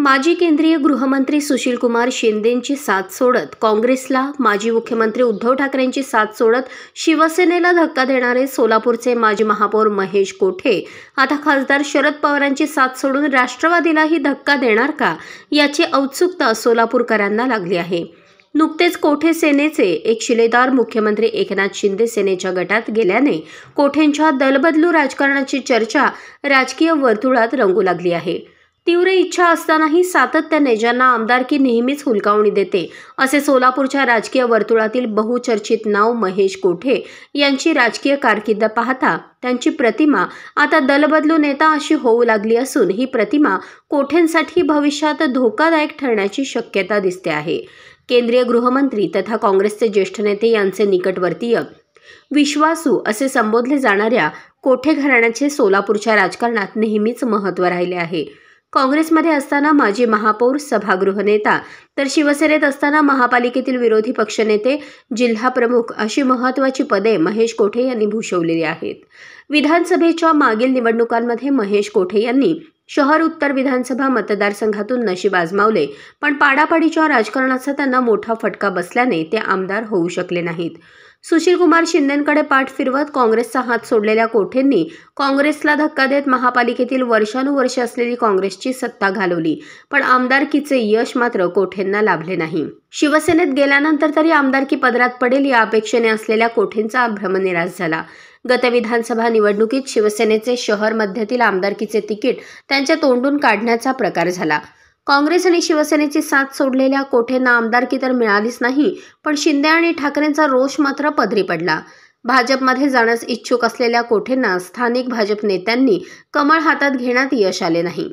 माजी केंद्रीय गृहमंत्री सुशीलकुमार शिंदेंची साथ सोडत काँग्रेसला माजी मुख्यमंत्री उद्धव ठाकरेंची साथ सोडत शिवसेनेला धक्का देणारे सोलापूरचे माजी महापौर महेश कोठे आता खासदार शरद पवारांची साथ सोडून राष्ट्रवादीलाही धक्का देणार का याची औत्सुकता सोलापूरकरांना लागली आहे नुकतेच कोठे सेनेचे एक शिलेदार मुख्यमंत्री एकनाथ शिंदे सेनेच्या गटात गेल्याने कोठेंच्या दलबदलू राजकारणाची चर्चा राजकीय वर्तुळात रंगू लागली आहे तीव्र इच्छा असतानाही सातत्याने ज्यांना आमदारकी नेहमीच हुलकावणी देते असे सोलापूरच्या राजकीय वर्तुळातील बहुचर्चित नाव महेश कोठे यांची राजकीय कारकीर्द पाहता त्यांची प्रतिमा आता दलबदलू नेता अशी होऊ लागली असून ही प्रतिमा कोठेंसाठी भविष्यात धोकादायक ठरण्याची शक्यता दिसते आहे केंद्रीय गृहमंत्री तथा काँग्रेसचे ज्येष्ठ नेते यांचे निकटवर्तीय विश्वासू असे संबोधले जाणाऱ्या कोठे घराण्याचे सोलापूरच्या राजकारणात नेहमीच महत्त्व राहिले आहे काँग्रेसमध्ये असताना माजी महापौर सभागृह नेता तर शिवसेनेत असताना महापालिकेतील विरोधी पक्षनेते जिल्हाप्रमुख अशी महत्त्वाची पदे महेश कोठे यांनी भूषवलेली आहेत विधानसभेच्या मागील निवडणुकांमध्ये महेश कोठे यांनी शहर उत्तर विधानसभा मतदारसंघातून नशीब आजमावले पण पाडापाडीच्या राजकारणाचा त्यांना मोठा फटका बसल्याने ते आमदार होऊ शकले नाहीत सुशीलकुमार शिंदेकडे पाठ फिरवत काँग्रेसचा हात सोडलेल्या कोठेंनी काँग्रेसला धक्का देत महापालिकेतील वर्षानुवर्षे असलेली काँग्रेसची सत्ता घालवली पण आमदारकीचे यश मात्र कोठेंना लाभले नाही शिवसेनेत गेल्यानंतर तरी आमदारकी पदरात पडेल या अपेक्षेने असलेल्या कोठेंचा भ्रमनिराश झाला गत विधानसभा निवडणुकीत शिवसेनेचे शहर मध्यतील आमदारकीचे तिकीट त्यांच्या तोंडून काढण्याचा प्रकार झाला काँग्रेस आणि शिवसेनेची साथ सोडलेल्या कोठेंना आमदारकी तर मिळालीच नाही पण शिंदे आणि ठाकरेंचा रोष मात्र पदरी पडला भाजपमध्ये जाण्यास इच्छुक असलेल्या कोठेंना स्थानिक भाजप नेत्यांनी कमळ हातात घेण्यात यश आले नाही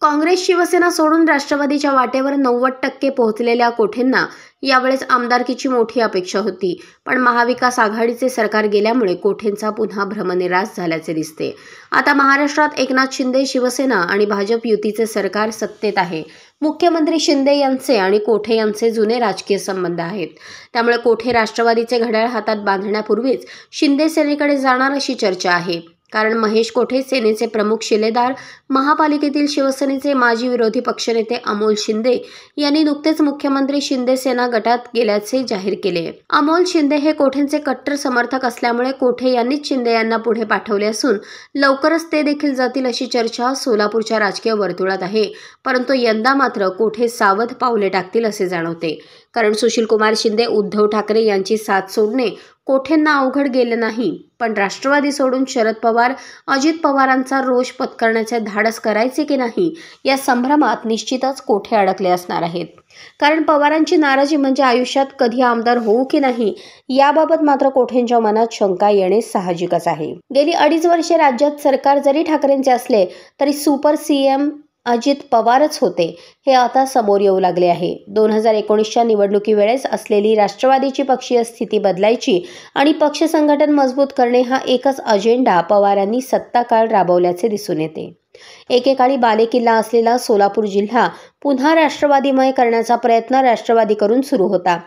काँग्रेस शिवसेना सोडून राष्ट्रवादीच्या वाटेवर नव्वद टक्के पोहोचलेल्या कोठेंना यावेळेस आमदारकीची मोठी अपेक्षा होती पण महाविकास आघाडीचे सरकार गेल्यामुळे कोठेंचा पुन्हा भ्रमनिराश झाल्याचे दिसते आता महाराष्ट्रात एकनाथ शिंदे शिवसेना आणि भाजप युतीचे सरकार सत्तेत आहे मुख्यमंत्री शिंदे यांचे आणि कोठे यांचे जुने राजकीय संबंध आहेत त्यामुळे कोठे राष्ट्रवादीचे घड्याळ हातात बांधण्यापूर्वीच शिंदे सेनेकडे जाणार अशी चर्चा आहे कारण महेश कोठे सेनेचे प्रमुख शिलेदार महापालिकेतील शिवसेनेचे माजी विरोधी पक्षनेते अमोल शिंदे यांनी नुकतेच मुख्यमंत्री शिंदे सेना गटात गेल्याचे जाहीर केले अमोल शिंदे हे कोठेंचे कट्टर समर्थक असल्यामुळे कोठे यांनीच शिंदे यांना पुढे पाठवले असून लवकरच ते देखील जातील अशी चर्चा सोलापूरच्या राजकीय वर्तुळात आहे परंतु यंदा मात्र कोठे सावध पावले टाकतील असे जाणवते कारण सुशीलकुमार शिंदे उद्धव ठाकरे यांची साथ सोडणे कोठेंना अवघड गेलं नाही पण राष्ट्रवादी सोडून शरद पवार अजित पवारांचा रोष पत्करण्याचे धाडस करायचे की नाही या संभ्रमात निश्चितच कोठे अडकले असणार आहेत कारण पवारांची नाराजी म्हणजे आयुष्यात कधी आमदार होऊ की नाही याबाबत मात्र कोठेंच्या मनात शंका येणे साहजिकच आहे गेली अडीच वर्षे राज्यात सरकार जरी ठाकरेंचे असले तरी सुपर सीएम अजित पवारच होते हे आता समोर येऊ लागले आहे दोन हजार एकोणीसच्या निवडणुकीवेळेस असलेली राष्ट्रवादीची पक्षीय स्थिती बदलायची आणि पक्ष संघटन मजबूत करणे हा एकच अजेंडा पवारांनी सत्ताकाळ राबवल्याचे दिसून येते एकेकाळी बालेकिल्ला असलेला सोलापूर जिल्हा पुन्हा राष्ट्रवादीमय करण्याचा प्रयत्न राष्ट्रवादी करून सुरू होता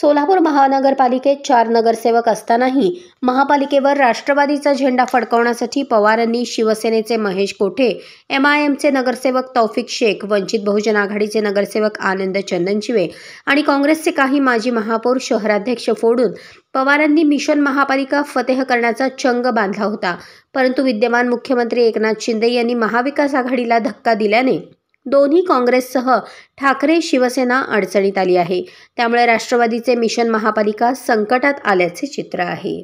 सोलापूर महानगरपालिकेत चार नगरसेवक असतानाही महापालिकेवर राष्ट्रवादीचा झेंडा फडकवण्यासाठी पवारांनी शिवसेनेचे महेश कोठे एम आय एमचे नगरसेवक तौफिक शेख वंचित बहुजन आघाडीचे नगरसेवक आनंद चंदनशिवे आणि काँग्रेसचे काही माजी महापौर शहराध्यक्ष फोडून पवारांनी मिशन महापालिका फतेह करण्याचा चंग बांधला होता परंतु विद्यमान मुख्यमंत्री एकनाथ शिंदे यांनी महाविकास आघाडीला धक्का दिल्याने दोन्ही काँग्रेससह ठाकरे शिवसेना अडचणीत आली आहे त्यामुळे राष्ट्रवादीचे मिशन महापालिका संकटात आल्याचे चित्र आहे